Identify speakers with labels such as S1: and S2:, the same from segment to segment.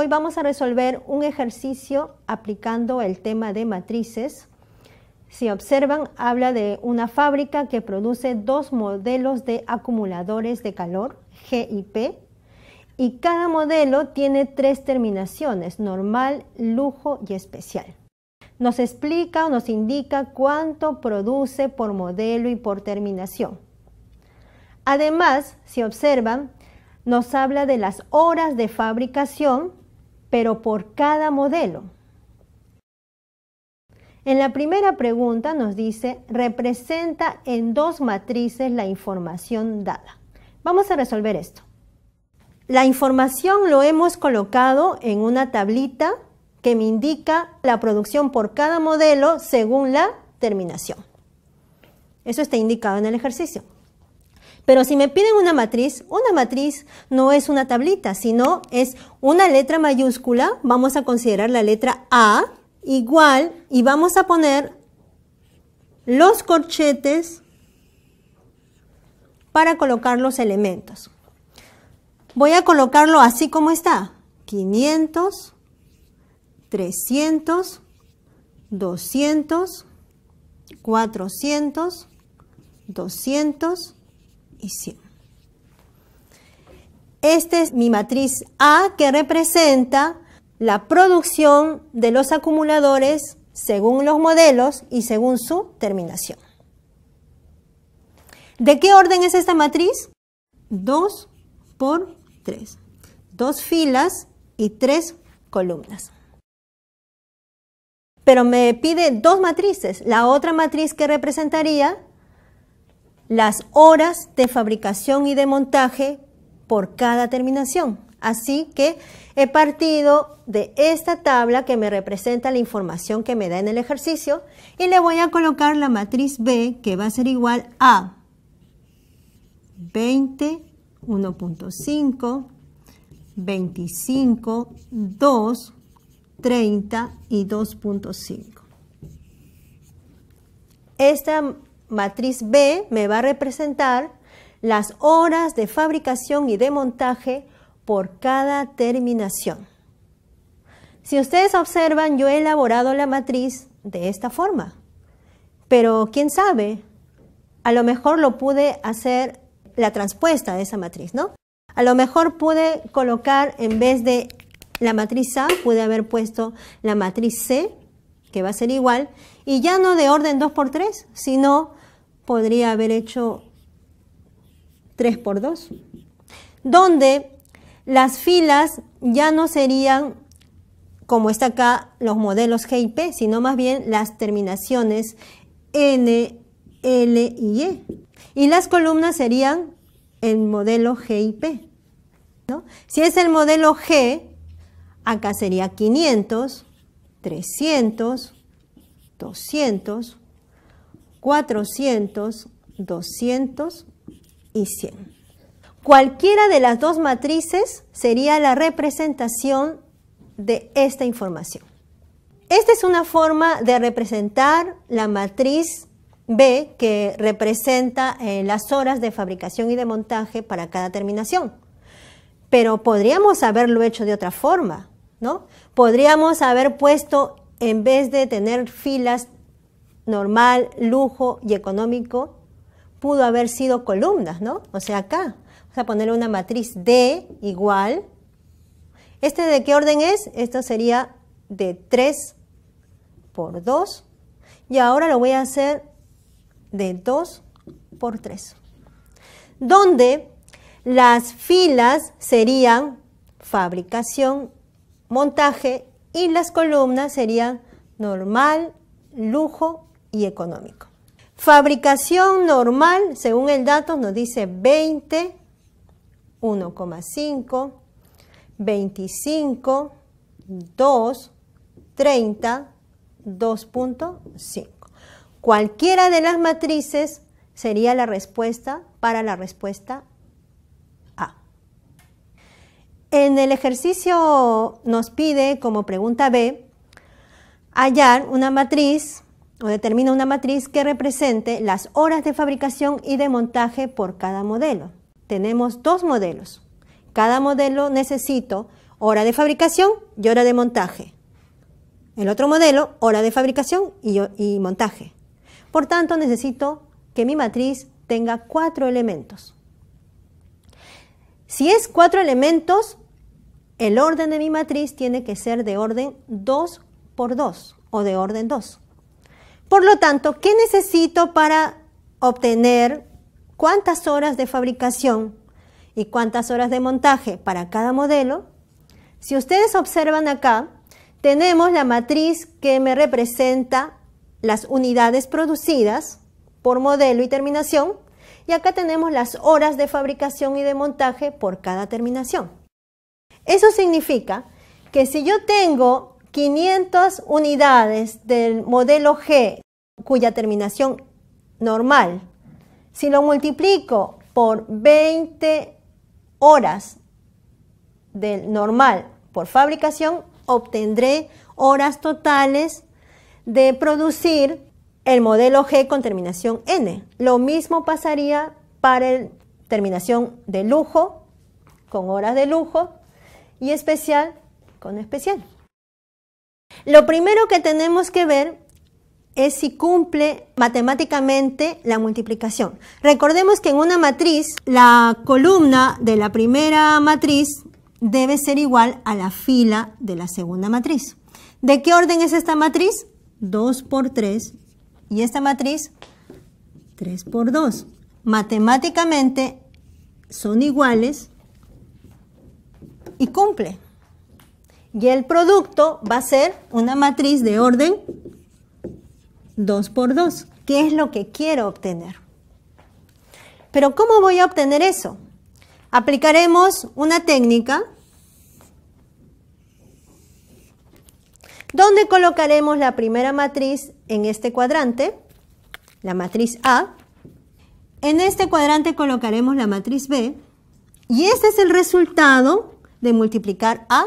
S1: Hoy vamos a resolver un ejercicio aplicando el tema de matrices. Si observan, habla de una fábrica que produce dos modelos de acumuladores de calor, G y P, y cada modelo tiene tres terminaciones, normal, lujo y especial. Nos explica o nos indica cuánto produce por modelo y por terminación. Además, si observan, nos habla de las horas de fabricación pero por cada modelo. En la primera pregunta nos dice, representa en dos matrices la información dada. Vamos a resolver esto. La información lo hemos colocado en una tablita que me indica la producción por cada modelo según la terminación. Eso está indicado en el ejercicio. Pero si me piden una matriz, una matriz no es una tablita, sino es una letra mayúscula, vamos a considerar la letra A igual y vamos a poner los corchetes para colocar los elementos. Voy a colocarlo así como está, 500, 300, 200, 400, 200, esta es mi matriz A que representa la producción de los acumuladores según los modelos y según su terminación. ¿De qué orden es esta matriz? 2 por 3. Dos filas y tres columnas. Pero me pide dos matrices. La otra matriz que representaría las horas de fabricación y de montaje por cada terminación. Así que he partido de esta tabla que me representa la información que me da en el ejercicio y le voy a colocar la matriz B que va a ser igual a 20, 1.5, 25, 2, 30 y 2.5. Esta matriz B me va a representar las horas de fabricación y de montaje por cada terminación. Si ustedes observan, yo he elaborado la matriz de esta forma, pero quién sabe, a lo mejor lo pude hacer la transpuesta de esa matriz, ¿no? A lo mejor pude colocar, en vez de la matriz A, pude haber puesto la matriz C, que va a ser igual, y ya no de orden 2 por 3, sino podría haber hecho 3 x 2, donde las filas ya no serían como está acá los modelos G y P, sino más bien las terminaciones N, L y E. Y las columnas serían el modelo G y P. ¿no? Si es el modelo G, acá sería 500, 300, 200, 400, 200 y 100. Cualquiera de las dos matrices sería la representación de esta información. Esta es una forma de representar la matriz B que representa eh, las horas de fabricación y de montaje para cada terminación. Pero podríamos haberlo hecho de otra forma, ¿no? Podríamos haber puesto, en vez de tener filas normal, lujo y económico pudo haber sido columnas, ¿no? O sea, acá. Vamos a ponerle una matriz D igual. ¿Este de qué orden es? Esto sería de 3 por 2. Y ahora lo voy a hacer de 2 por 3. Donde las filas serían fabricación, montaje y las columnas serían normal, lujo y económico. Fabricación normal, según el dato, nos dice 20, 1,5, 25, 2, 30, 2.5. Cualquiera de las matrices sería la respuesta para la respuesta A. En el ejercicio nos pide como pregunta B hallar una matriz o determina una matriz que represente las horas de fabricación y de montaje por cada modelo. Tenemos dos modelos. Cada modelo necesito hora de fabricación y hora de montaje. El otro modelo, hora de fabricación y, montaje. Por tanto, necesito que mi matriz tenga cuatro elementos. Si es cuatro elementos, el orden de mi matriz tiene que ser de orden 2 por 2 o de orden 2. Por lo tanto, ¿qué necesito para obtener cuántas horas de fabricación y cuántas horas de montaje para cada modelo? Si ustedes observan acá, tenemos la matriz que me representa las unidades producidas por modelo y terminación, y acá tenemos las horas de fabricación y de montaje por cada terminación. Eso significa que si yo tengo 500 unidades del modelo G cuya terminación normal. Si lo multiplico por 20 horas del normal por fabricación, obtendré horas totales de producir el modelo G con terminación N. Lo mismo pasaría para el terminación de lujo, con horas de lujo, y especial con especial. Lo primero que tenemos que ver es si cumple matemáticamente la multiplicación. Recordemos que en una matriz la columna de la primera matriz debe ser igual a la fila de la segunda matriz. ¿De qué orden es esta matriz? 2 por 3 y esta matriz 3 por 2. Matemáticamente son iguales y cumple. Y el producto va a ser una matriz de orden 2 por 2, que es lo que quiero obtener. Pero ¿cómo voy a obtener eso? Aplicaremos una técnica donde colocaremos la primera matriz en este cuadrante, la matriz A. En este cuadrante colocaremos la matriz B. Y este es el resultado de multiplicar A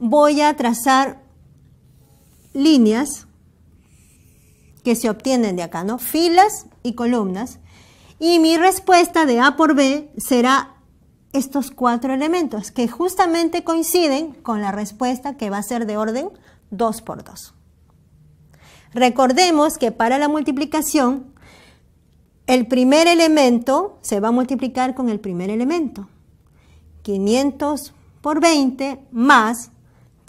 S1: voy a trazar líneas que se obtienen de acá, ¿no? Filas y columnas. Y mi respuesta de A por B será estos cuatro elementos que justamente coinciden con la respuesta que va a ser de orden 2 por 2. Recordemos que para la multiplicación el primer elemento se va a multiplicar con el primer elemento. 500 por 20 más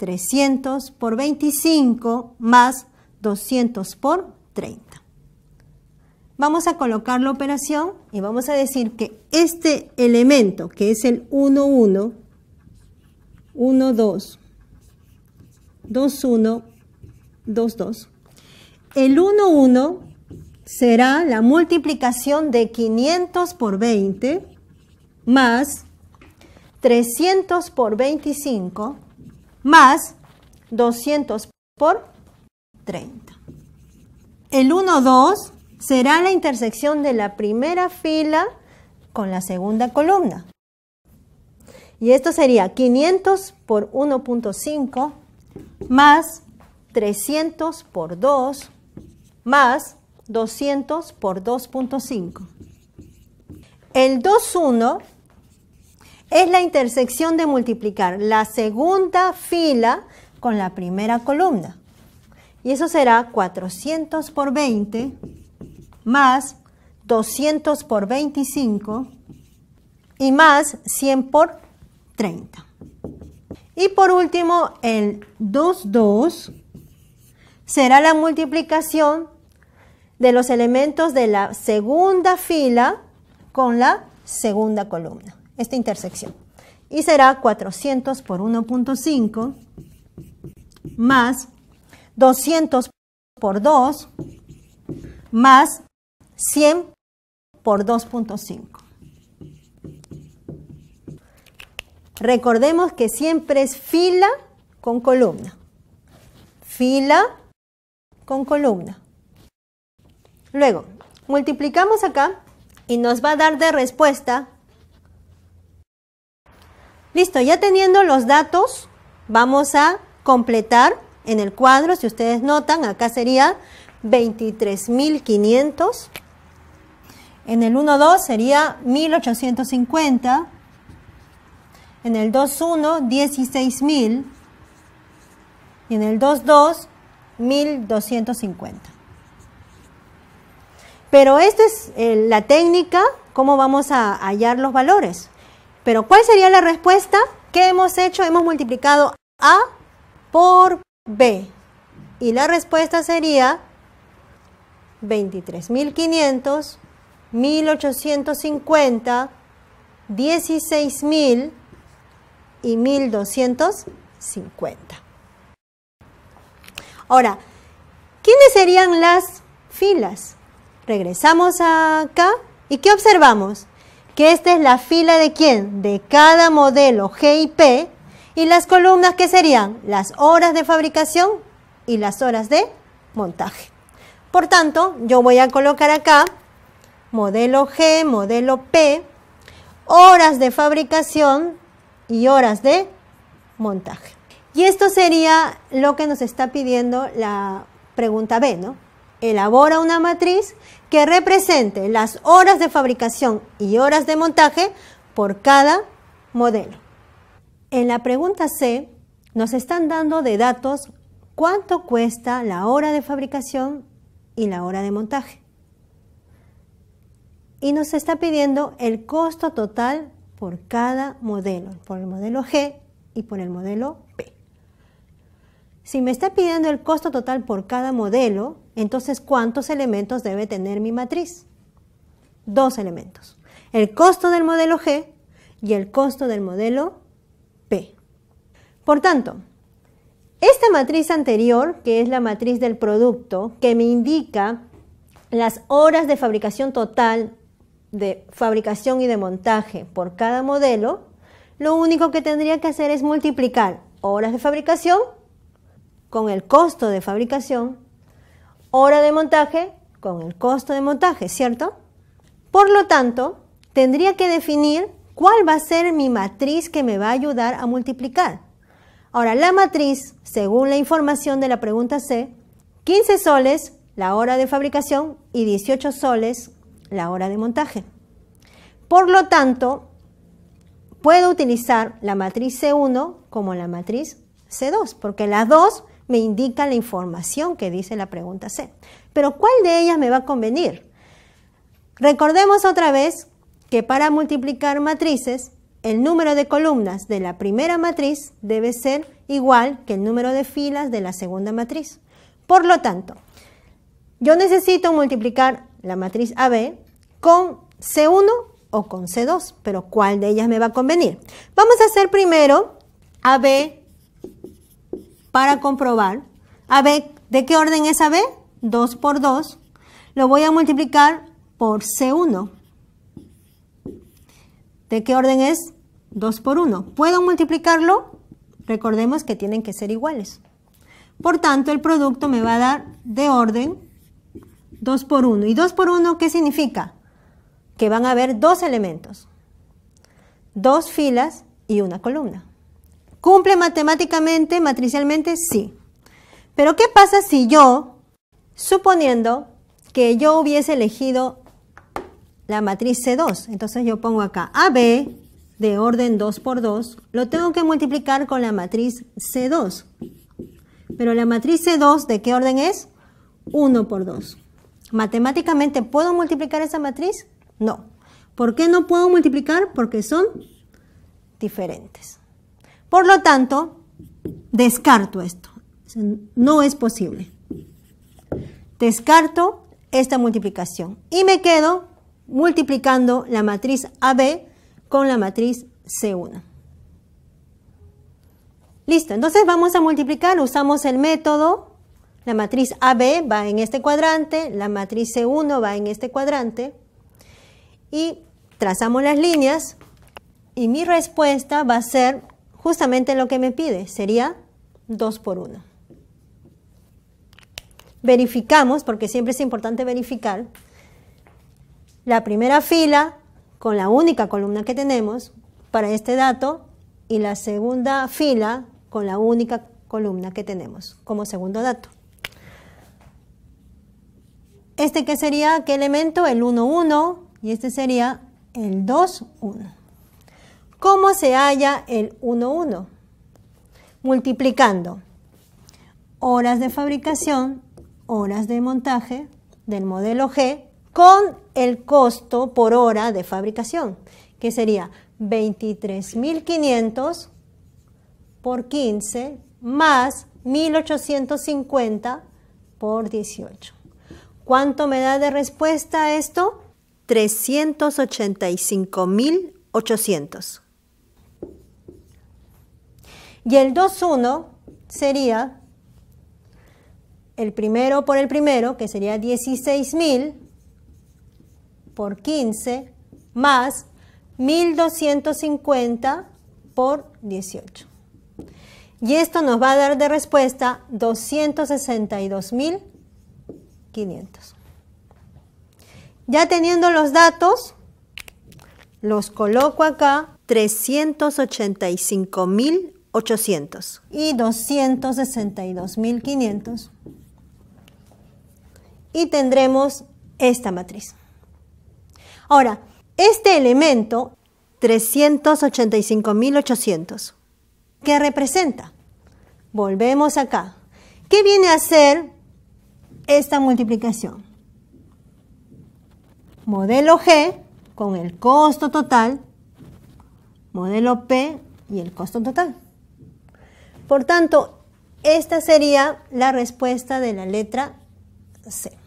S1: 300 por 25 más 200 por 30. Vamos a colocar la operación y vamos a decir que este elemento, que es el 1, 1, 1, 2, 2, 1, 2, 2, el 1, 1 será la multiplicación de 500 por 20 más 300 por 25 más 200 por 30. El 1, 2 será la intersección de la primera fila con la segunda columna. Y esto sería 500 por 1.5 más 300 por 2 más 200 por 2.5. El 2, 1 es la intersección de multiplicar la segunda fila con la primera columna. Y eso será 400 por 20 más 200 por 25 y más 100 por 30. Y por último, el 2, 2 será la multiplicación de los elementos de la segunda fila con la segunda columna esta intersección. Y será 400 por 1.5 más 200 por 2 más 100 por 2.5. Recordemos que siempre es fila con columna. Fila con columna. Luego, multiplicamos acá y nos va a dar de respuesta Listo, ya teniendo los datos, vamos a completar en el cuadro, si ustedes notan, acá sería 23.500. En el 12 sería 1.850. En el 21 16.000. Y en el 22 1.250. Pero esta es eh, la técnica, cómo vamos a hallar los valores. Pero ¿cuál sería la respuesta? ¿Qué hemos hecho? Hemos multiplicado A por B. Y la respuesta sería 23.500, 1.850, 16.000 y 1.250. Ahora, ¿quiénes serían las filas? Regresamos acá y ¿qué observamos? que esta es la fila de quién, de cada modelo G y P, y las columnas que serían las horas de fabricación y las horas de montaje. Por tanto, yo voy a colocar acá modelo G, modelo P, horas de fabricación y horas de montaje. Y esto sería lo que nos está pidiendo la pregunta B, ¿no? Elabora una matriz que represente las horas de fabricación y horas de montaje por cada modelo. En la pregunta C nos están dando de datos cuánto cuesta la hora de fabricación y la hora de montaje. Y nos está pidiendo el costo total por cada modelo, por el modelo G y por el modelo si me está pidiendo el costo total por cada modelo, entonces ¿cuántos elementos debe tener mi matriz? Dos elementos. El costo del modelo G y el costo del modelo P. Por tanto, esta matriz anterior, que es la matriz del producto, que me indica las horas de fabricación total de fabricación y de montaje por cada modelo, lo único que tendría que hacer es multiplicar horas de fabricación con el costo de fabricación, hora de montaje con el costo de montaje, ¿cierto? Por lo tanto, tendría que definir cuál va a ser mi matriz que me va a ayudar a multiplicar. Ahora, la matriz, según la información de la pregunta C, 15 soles la hora de fabricación y 18 soles la hora de montaje. Por lo tanto, puedo utilizar la matriz C1 como la matriz C2, porque las dos me indica la información que dice la pregunta C. Pero ¿cuál de ellas me va a convenir? Recordemos otra vez que para multiplicar matrices, el número de columnas de la primera matriz debe ser igual que el número de filas de la segunda matriz. Por lo tanto, yo necesito multiplicar la matriz AB con C1 o con C2, pero ¿cuál de ellas me va a convenir? Vamos a hacer primero AB para comprobar. A ver, ¿de qué orden es AB? 2 por 2. Lo voy a multiplicar por C1. ¿De qué orden es? 2 por 1. ¿Puedo multiplicarlo? Recordemos que tienen que ser iguales. Por tanto, el producto me va a dar de orden 2 por 1. ¿Y 2 por 1 qué significa? Que van a haber dos elementos, dos filas y una columna. ¿Cumple matemáticamente, matricialmente? Sí. Pero ¿qué pasa si yo, suponiendo que yo hubiese elegido la matriz C2, entonces yo pongo acá AB de orden 2 por 2, lo tengo que multiplicar con la matriz C2. Pero la matriz C2, ¿de qué orden es? 1 por 2. ¿Matemáticamente puedo multiplicar esa matriz? No. ¿Por qué no puedo multiplicar? Porque son diferentes. Por lo tanto, descarto esto. No es posible. Descarto esta multiplicación y me quedo multiplicando la matriz AB con la matriz C1. Listo, entonces vamos a multiplicar, usamos el método, la matriz AB va en este cuadrante, la matriz C1 va en este cuadrante, y trazamos las líneas, y mi respuesta va a ser justamente lo que me pide sería 2 por 1. Verificamos, porque siempre es importante verificar, la primera fila con la única columna que tenemos para este dato y la segunda fila con la única columna que tenemos como segundo dato. ¿Este que sería? ¿Qué elemento? El 1, 1 y este sería el 2, 1. ¿Cómo se halla el 1-1? Multiplicando horas de fabricación, horas de montaje del modelo G con el costo por hora de fabricación, que sería 23.500 por 15 más 1.850 por 18. ¿Cuánto me da de respuesta a esto? 385.800. Y el 2-1 sería el primero por el primero, que sería 16.000 por 15, más 1.250 por 18. Y esto nos va a dar de respuesta 262.500. Ya teniendo los datos, los coloco acá 385.000 800. Y 262.500. Y tendremos esta matriz. Ahora, este elemento, 385.800, ¿qué representa? Volvemos acá. ¿Qué viene a ser esta multiplicación? Modelo G con el costo total, modelo P y el costo total. Por tanto, esta sería la respuesta de la letra C.